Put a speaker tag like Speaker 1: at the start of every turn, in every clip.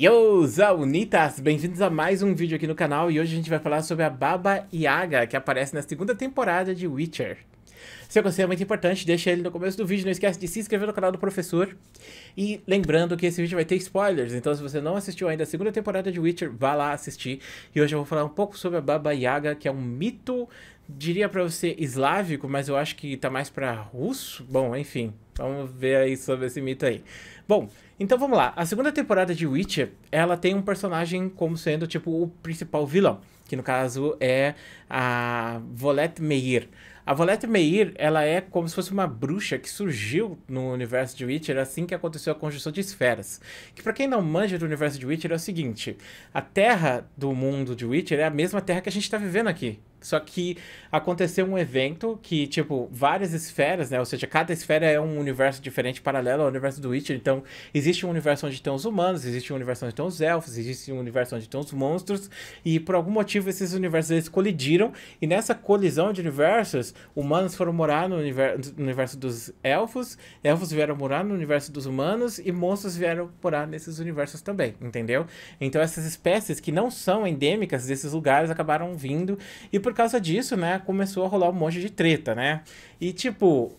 Speaker 1: Yo, Zaunitas! Bem-vindos a mais um vídeo aqui no canal e hoje a gente vai falar sobre a Baba Yaga, que aparece na segunda temporada de Witcher. Seu conselho é muito importante, deixa ele no começo do vídeo, não esquece de se inscrever no canal do professor. E lembrando que esse vídeo vai ter spoilers, então se você não assistiu ainda a segunda temporada de Witcher, vá lá assistir. E hoje eu vou falar um pouco sobre a Baba Yaga, que é um mito diria para você eslávico, mas eu acho que tá mais para russo. Bom, enfim, vamos ver aí sobre esse mito aí. Bom, então vamos lá. A segunda temporada de Witcher, ela tem um personagem como sendo tipo o principal vilão, que no caso é a Volette Meir. A Volette Meir, ela é como se fosse uma bruxa que surgiu no universo de Witcher assim que aconteceu a conjunção de esferas. Que para quem não manja do universo de Witcher é o seguinte: a Terra do mundo de Witcher é a mesma Terra que a gente está vivendo aqui. Só que aconteceu um evento que, tipo, várias esferas, né? Ou seja, cada esfera é um universo diferente, paralelo ao universo do Witcher. Então, existe um universo onde estão os humanos, existe um universo onde estão os elfos, existe um universo onde estão os monstros. E, por algum motivo, esses universos eles colidiram. E nessa colisão de universos, humanos foram morar no universo, universo dos elfos, elfos vieram morar no universo dos humanos e monstros vieram morar nesses universos também, entendeu? Então, essas espécies que não são endêmicas desses lugares acabaram vindo. E, por causa disso, né, começou a rolar um monte de treta, né? E tipo,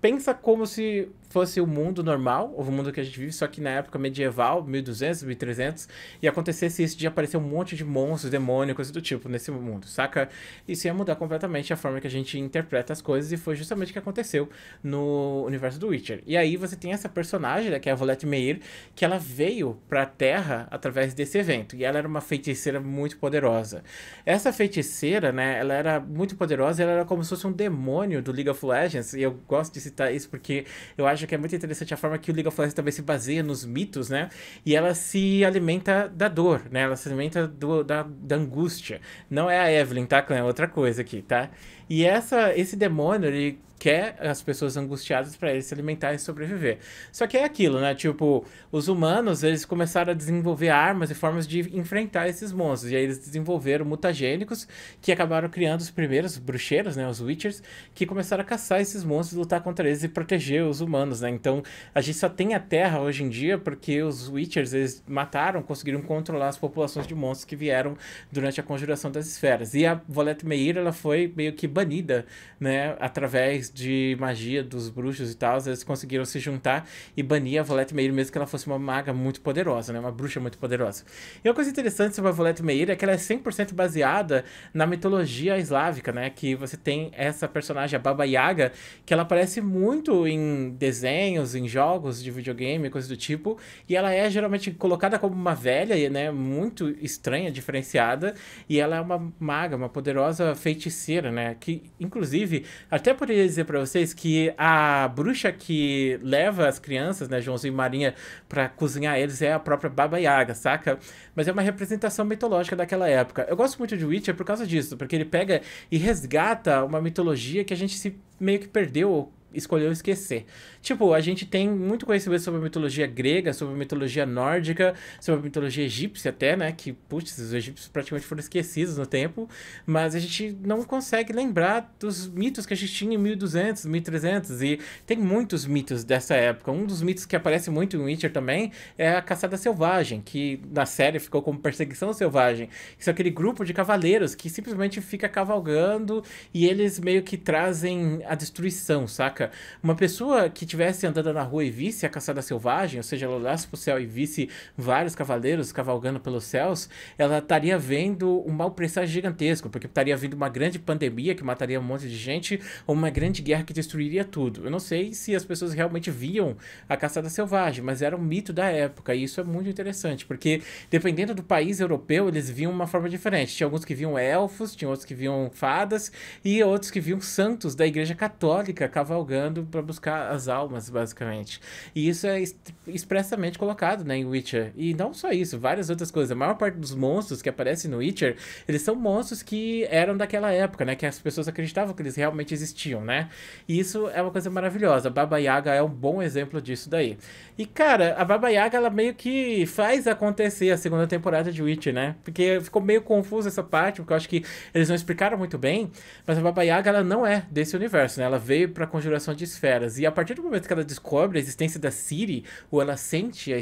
Speaker 1: pensa como se fosse o mundo normal, o mundo que a gente vive, só que na época medieval, 1200, 1300, e acontecesse isso de aparecer um monte de monstros, demônios, coisas do tipo nesse mundo, saca? Isso ia mudar completamente a forma que a gente interpreta as coisas e foi justamente o que aconteceu no universo do Witcher. E aí você tem essa personagem, né, que é a Volette Meir, que ela veio pra Terra através desse evento, e ela era uma feiticeira muito poderosa. Essa feiticeira, né, ela era muito poderosa, ela era como se fosse um demônio do League of Legends, e eu gosto de citar isso porque eu acho acho que é muito interessante a forma que o League of Legends também se baseia nos mitos, né? E ela se alimenta da dor, né? Ela se alimenta do, da, da angústia. Não é a Evelyn, tá, Clã? É outra coisa aqui, tá? E essa, esse demônio, ele quer as pessoas angustiadas para eles se alimentar e sobreviver. Só que é aquilo, né? Tipo, os humanos, eles começaram a desenvolver armas e formas de enfrentar esses monstros. E aí eles desenvolveram mutagênicos que acabaram criando os primeiros bruxeiros, né? Os Witchers, que começaram a caçar esses monstros, lutar contra eles e proteger os humanos, né? Então, a gente só tem a Terra hoje em dia porque os Witchers, eles mataram, conseguiram controlar as populações de monstros que vieram durante a conjuração das esferas. E a Volette Meir, ela foi meio que banida, né? Através de magia dos bruxos e tal, eles conseguiram se juntar e banir a Volete Meir, mesmo que ela fosse uma maga muito poderosa, né? Uma bruxa muito poderosa. E uma coisa interessante sobre a Volete Meir é que ela é 100% baseada na mitologia eslávica, né? Que você tem essa personagem, a Baba Yaga, que ela aparece muito em desenhos, em jogos de videogame, coisas do tipo, e ela é geralmente colocada como uma velha, né? Muito estranha, diferenciada, e ela é uma maga, uma poderosa feiticeira, né? que, inclusive, até poderia dizer para vocês que a bruxa que leva as crianças, né, Joãozinho e Marinha, para cozinhar eles é a própria Baba Yaga, saca? Mas é uma representação mitológica daquela época. Eu gosto muito de Witcher por causa disso, porque ele pega e resgata uma mitologia que a gente se meio que perdeu escolheu esquecer. Tipo, a gente tem muito conhecimento sobre a mitologia grega, sobre a mitologia nórdica, sobre a mitologia egípcia até, né? Que, putz, os egípcios praticamente foram esquecidos no tempo, mas a gente não consegue lembrar dos mitos que a gente tinha em 1200, 1300, e tem muitos mitos dessa época. Um dos mitos que aparece muito em Witcher também é a caçada selvagem, que na série ficou como perseguição selvagem. Isso é aquele grupo de cavaleiros que simplesmente fica cavalgando e eles meio que trazem a destruição, saca? uma pessoa que estivesse andando na rua e visse a caçada selvagem, ou seja, ela olhasse para o céu e visse vários cavaleiros cavalgando pelos céus, ela estaria vendo um mau presságio gigantesco, porque estaria vindo uma grande pandemia que mataria um monte de gente, ou uma grande guerra que destruiria tudo. Eu não sei se as pessoas realmente viam a caçada selvagem, mas era um mito da época, e isso é muito interessante, porque dependendo do país europeu, eles viam uma forma diferente. Tinha alguns que viam elfos, tinha outros que viam fadas, e outros que viam santos da igreja católica cavalgando vagando para buscar as almas, basicamente. E isso é expressamente colocado né, em Witcher. E não só isso, várias outras coisas. A maior parte dos monstros que aparecem no Witcher, eles são monstros que eram daquela época, né? Que as pessoas acreditavam que eles realmente existiam, né? E isso é uma coisa maravilhosa. A Baba Yaga é um bom exemplo disso daí. E, cara, a Baba Yaga, ela meio que faz acontecer a segunda temporada de Witcher, né? Porque ficou meio confuso essa parte, porque eu acho que eles não explicaram muito bem, mas a Baba Yaga, ela não é desse universo, né? Ela veio pra conjurar de esferas. E a partir do momento que ela descobre a existência da Siri, ou ela sente a,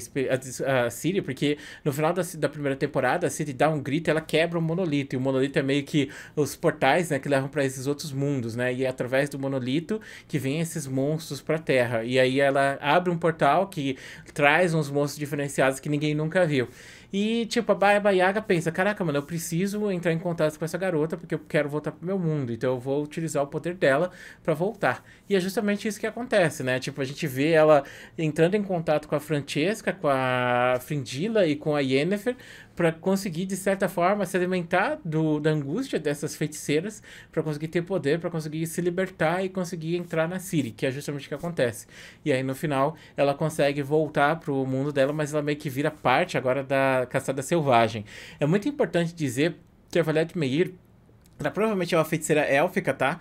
Speaker 1: a, a Siri, porque no final da, da primeira temporada a Siri dá um grito e ela quebra o um monolito. E o monolito é meio que os portais né, que levam para esses outros mundos, né? E é através do monolito que vem esses monstros para a Terra. E aí ela abre um portal que traz uns monstros diferenciados que ninguém nunca viu. E, tipo, a Baba Yaga pensa: caraca, mano, eu preciso entrar em contato com essa garota porque eu quero voltar pro meu mundo. Então eu vou utilizar o poder dela para voltar. E é justamente isso que acontece, né? Tipo, a gente vê ela entrando em contato com a Francesca, com a Frindila e com a Yennefer para conseguir, de certa forma, se alimentar do, da angústia dessas feiticeiras, para conseguir ter poder, para conseguir se libertar e conseguir entrar na Siri, que é justamente o que acontece. E aí, no final, ela consegue voltar para o mundo dela, mas ela meio que vira parte agora da Caçada Selvagem. É muito importante dizer que a Valete Meir ela tá, provavelmente é uma feiticeira élfica, tá?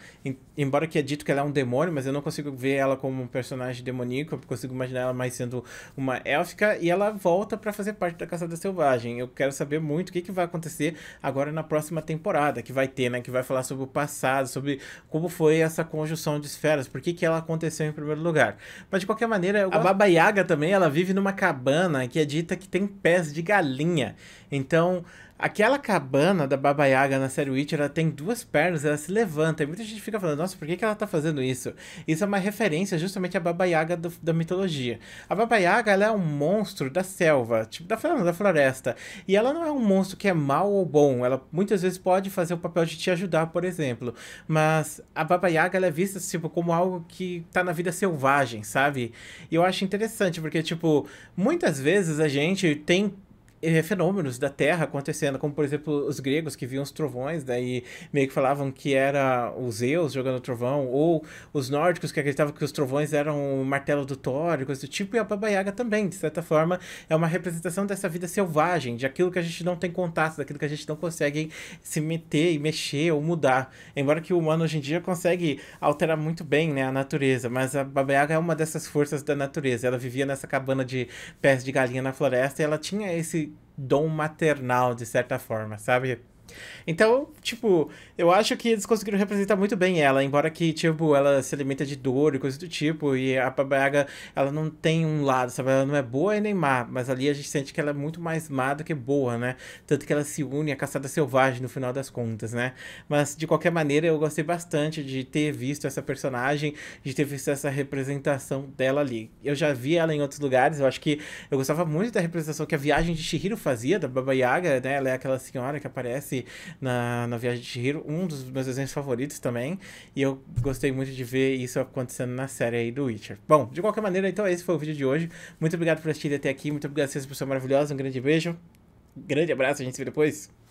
Speaker 1: Embora que é dito que ela é um demônio, mas eu não consigo ver ela como um personagem demoníaco, eu consigo imaginar ela mais sendo uma élfica e ela volta para fazer parte da Caçada Selvagem. Eu quero saber muito o que, que vai acontecer agora na próxima temporada que vai ter, né? Que vai falar sobre o passado, sobre como foi essa conjunção de esferas, por que, que ela aconteceu em primeiro lugar. Mas de qualquer maneira, eu gosto... a Baba Yaga também, ela vive numa cabana que é dita que tem pés de galinha. Então, aquela cabana da Baba Yaga na série Witch, ela tem duas pernas, ela se levanta. E muita gente fica falando, nossa, por que, que ela tá fazendo isso? Isso é uma referência justamente à Baba Yaga do, da mitologia. A Baba Yaga, ela é um monstro da selva, tipo da, da floresta. E ela não é um monstro que é mal ou bom. Ela muitas vezes pode fazer o papel de te ajudar, por exemplo. Mas a Baba Yaga, ela é vista, tipo, como algo que tá na vida selvagem, sabe? E eu acho interessante, porque, tipo, muitas vezes a gente tem fenômenos da Terra acontecendo, como por exemplo os gregos que viam os trovões, daí né, meio que falavam que era os Zeus jogando trovão, ou os nórdicos que acreditavam que os trovões eram o martelo do Thor, coisa do tipo, e a Baba Yaga também, de certa forma, é uma representação dessa vida selvagem, de aquilo que a gente não tem contato, daquilo que a gente não consegue se meter e mexer ou mudar. Embora que o humano hoje em dia consegue alterar muito bem né, a natureza, mas a Baba Yaga é uma dessas forças da natureza. Ela vivia nessa cabana de pés de galinha na floresta e ela tinha esse dom maternal, de certa forma, sabe? Então, tipo, eu acho que eles conseguiram representar muito bem ela, embora que, tipo, ela se alimenta de dor e coisas do tipo, e a Baba Yaga, ela não tem um lado, sabe? Ela não é boa e nem má, mas ali a gente sente que ela é muito mais má do que boa, né? Tanto que ela se une à caçada selvagem no final das contas, né? Mas, de qualquer maneira, eu gostei bastante de ter visto essa personagem, de ter visto essa representação dela ali. Eu já vi ela em outros lugares, eu acho que eu gostava muito da representação que a viagem de Shihiro fazia da Baba Yaga, né? Ela é aquela senhora que aparece na, na Viagem de Chihiro, um dos meus desenhos favoritos também, e eu gostei muito de ver isso acontecendo na série aí do Witcher. Bom, de qualquer maneira, então esse foi o vídeo de hoje. Muito obrigado por assistir até aqui, muito obrigado a vocês, ser maravilhosa, um grande beijo, grande abraço, a gente se vê depois.